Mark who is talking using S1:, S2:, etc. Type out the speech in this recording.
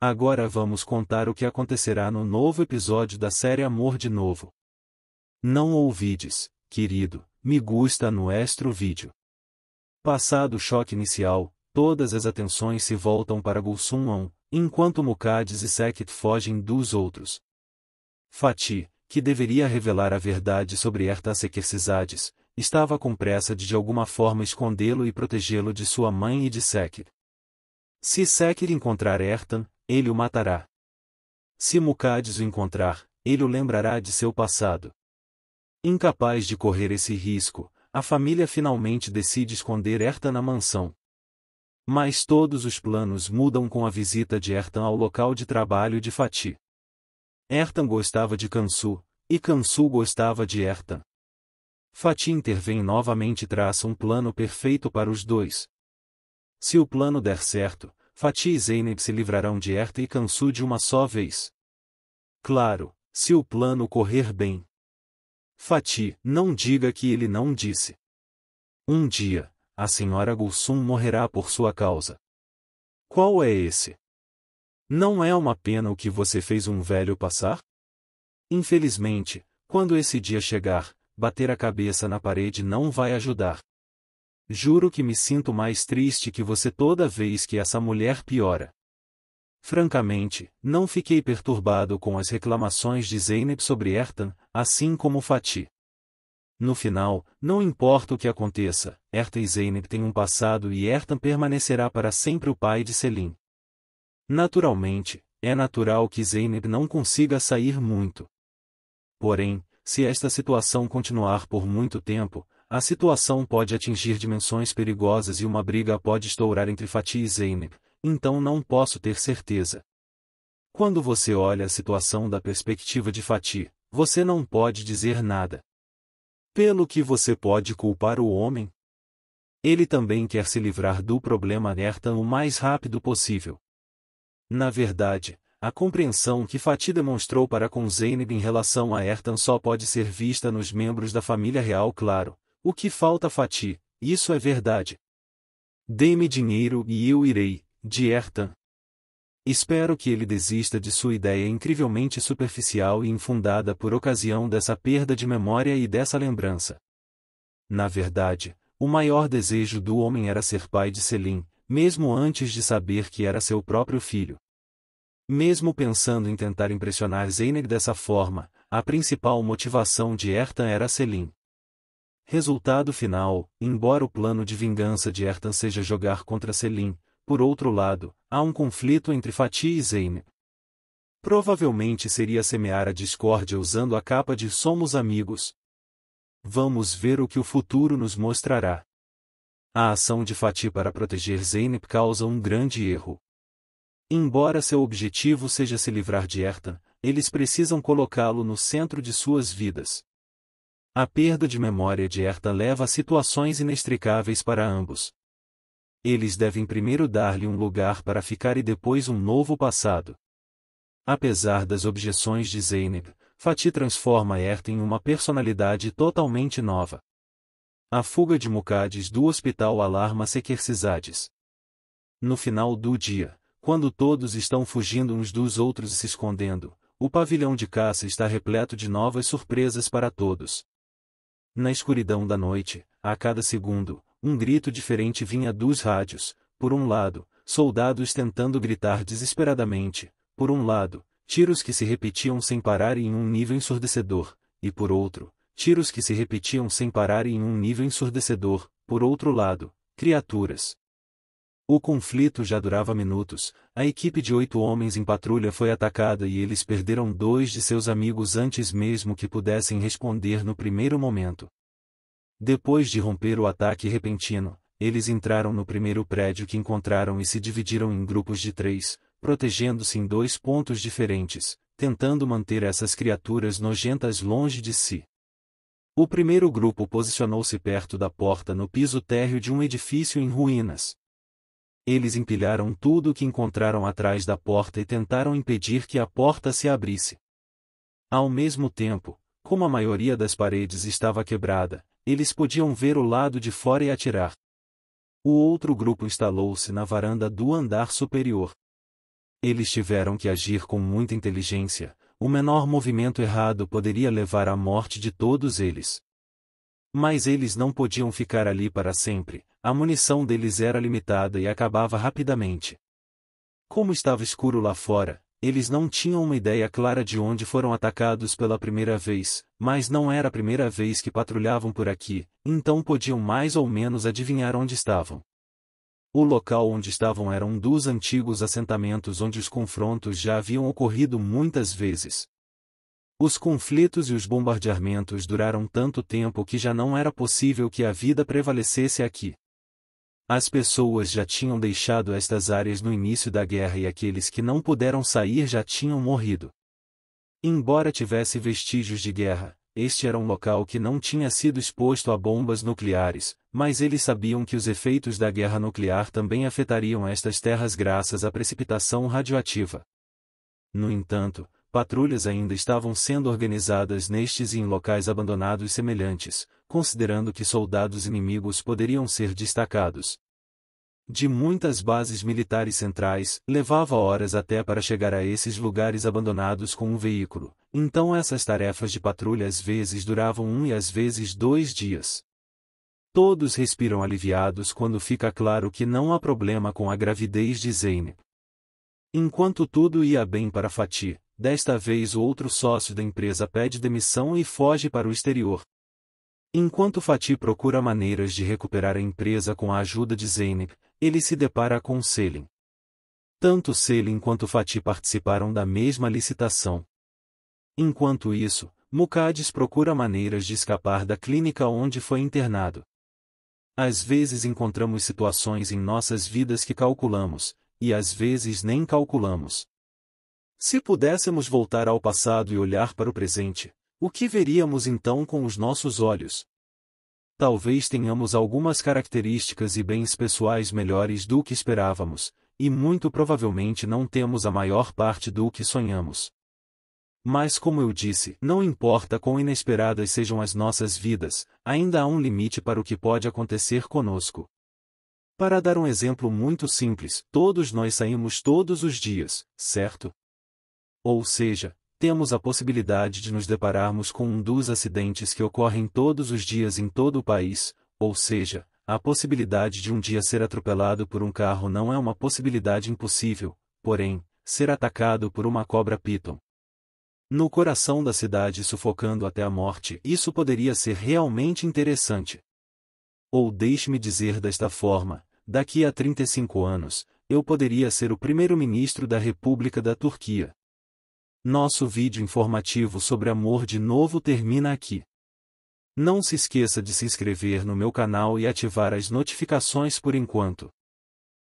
S1: Agora vamos contar o que acontecerá no novo episódio da série Amor de Novo. Não ouvides, querido, me gusta no extra vídeo. Passado o choque inicial, todas as atenções se voltam para Gulsunwan, enquanto Mukades e Sekit fogem dos outros. Fati, que deveria revelar a verdade sobre Ertasekersizades, estava com pressa de de alguma forma escondê-lo e protegê-lo de sua mãe e de Sekir. Se Sekir encontrar Ertan, ele o matará. Se Mucades o encontrar, ele o lembrará de seu passado. Incapaz de correr esse risco, a família finalmente decide esconder Erta na mansão. Mas todos os planos mudam com a visita de Ertan ao local de trabalho de Fatih. Ertan gostava de Kansu, e Kansu gostava de Ertan. Fatih intervém novamente e traça um plano perfeito para os dois. Se o plano der certo, Fati e Zeynep se livrarão de Herta e Kansu de uma só vez. Claro, se o plano correr bem. Fati, não diga que ele não disse. Um dia, a senhora Gulsum morrerá por sua causa. Qual é esse? Não é uma pena o que você fez um velho passar? Infelizmente, quando esse dia chegar, bater a cabeça na parede não vai ajudar. Juro que me sinto mais triste que você toda vez que essa mulher piora. Francamente, não fiquei perturbado com as reclamações de Zeynep sobre Ertan, assim como Fatih. No final, não importa o que aconteça, Ertan e Zeynep têm um passado e Ertan permanecerá para sempre o pai de Selim. Naturalmente, é natural que Zeynep não consiga sair muito. Porém, se esta situação continuar por muito tempo, a situação pode atingir dimensões perigosas e uma briga pode estourar entre Fatih e Zeynep, então não posso ter certeza. Quando você olha a situação da perspectiva de Fatih, você não pode dizer nada. Pelo que você pode culpar o homem? Ele também quer se livrar do problema Nertan o mais rápido possível. Na verdade, a compreensão que Fatih demonstrou para com Zeynep em relação a Ertan só pode ser vista nos membros da família real claro, o que falta Fati, isso é verdade. Dê-me dinheiro e eu irei, de Ertan. Espero que ele desista de sua ideia incrivelmente superficial e infundada por ocasião dessa perda de memória e dessa lembrança. Na verdade, o maior desejo do homem era ser pai de Selim, mesmo antes de saber que era seu próprio filho. Mesmo pensando em tentar impressionar Zeynep dessa forma, a principal motivação de Ertan era Selim. Resultado final: embora o plano de vingança de Ertan seja jogar contra Selim, por outro lado, há um conflito entre Fatih e Zeyn. Provavelmente seria semear a discórdia usando a capa de somos amigos. Vamos ver o que o futuro nos mostrará. A ação de Fatih para proteger Zeynep causa um grande erro. Embora seu objetivo seja se livrar de Ertan, eles precisam colocá-lo no centro de suas vidas. A perda de memória de Herta leva a situações inextricáveis para ambos. Eles devem primeiro dar-lhe um lugar para ficar e depois um novo passado. Apesar das objeções de Zeynep, Fatih transforma Herta em uma personalidade totalmente nova. A fuga de Mukades do hospital alarma Sequercisades. No final do dia, quando todos estão fugindo uns dos outros e se escondendo, o pavilhão de caça está repleto de novas surpresas para todos. Na escuridão da noite, a cada segundo, um grito diferente vinha dos rádios, por um lado, soldados tentando gritar desesperadamente, por um lado, tiros que se repetiam sem parar em um nível ensurdecedor, e por outro, tiros que se repetiam sem parar em um nível ensurdecedor, por outro lado, criaturas, o conflito já durava minutos, a equipe de oito homens em patrulha foi atacada e eles perderam dois de seus amigos antes mesmo que pudessem responder no primeiro momento. Depois de romper o ataque repentino, eles entraram no primeiro prédio que encontraram e se dividiram em grupos de três, protegendo-se em dois pontos diferentes, tentando manter essas criaturas nojentas longe de si. O primeiro grupo posicionou-se perto da porta no piso térreo de um edifício em ruínas, eles empilharam tudo o que encontraram atrás da porta e tentaram impedir que a porta se abrisse. Ao mesmo tempo, como a maioria das paredes estava quebrada, eles podiam ver o lado de fora e atirar. O outro grupo instalou-se na varanda do andar superior. Eles tiveram que agir com muita inteligência, o menor movimento errado poderia levar à morte de todos eles. Mas eles não podiam ficar ali para sempre, a munição deles era limitada e acabava rapidamente. Como estava escuro lá fora, eles não tinham uma ideia clara de onde foram atacados pela primeira vez, mas não era a primeira vez que patrulhavam por aqui, então podiam mais ou menos adivinhar onde estavam. O local onde estavam era um dos antigos assentamentos onde os confrontos já haviam ocorrido muitas vezes, os conflitos e os bombardeamentos duraram tanto tempo que já não era possível que a vida prevalecesse aqui. As pessoas já tinham deixado estas áreas no início da guerra e aqueles que não puderam sair já tinham morrido. Embora tivesse vestígios de guerra, este era um local que não tinha sido exposto a bombas nucleares, mas eles sabiam que os efeitos da guerra nuclear também afetariam estas terras graças à precipitação radioativa. No entanto, patrulhas ainda estavam sendo organizadas nestes e em locais abandonados semelhantes, considerando que soldados inimigos poderiam ser destacados. De muitas bases militares centrais, levava horas até para chegar a esses lugares abandonados com um veículo, então essas tarefas de patrulha às vezes duravam um e às vezes dois dias. Todos respiram aliviados quando fica claro que não há problema com a gravidez de Zeynep. Enquanto tudo ia bem para Fatih, desta vez o outro sócio da empresa pede demissão e foge para o exterior. Enquanto Fatih procura maneiras de recuperar a empresa com a ajuda de Zeynep, ele se depara com Selim. Tanto Selim quanto Fatih participaram da mesma licitação. Enquanto isso, Mukades procura maneiras de escapar da clínica onde foi internado. Às vezes encontramos situações em nossas vidas que calculamos, e às vezes nem calculamos. Se pudéssemos voltar ao passado e olhar para o presente, o que veríamos então com os nossos olhos? Talvez tenhamos algumas características e bens pessoais melhores do que esperávamos, e muito provavelmente não temos a maior parte do que sonhamos. Mas, como eu disse, não importa quão inesperadas sejam as nossas vidas, ainda há um limite para o que pode acontecer conosco. Para dar um exemplo muito simples, todos nós saímos todos os dias, certo? Ou seja, temos a possibilidade de nos depararmos com um dos acidentes que ocorrem todos os dias em todo o país, ou seja, a possibilidade de um dia ser atropelado por um carro não é uma possibilidade impossível, porém, ser atacado por uma cobra piton. No coração da cidade sufocando até a morte, isso poderia ser realmente interessante. Ou deixe-me dizer desta forma: daqui a 35 anos, eu poderia ser o primeiro-ministro da República da Turquia. Nosso vídeo informativo sobre amor de novo termina aqui. Não se esqueça de se inscrever no meu canal e ativar as notificações por enquanto.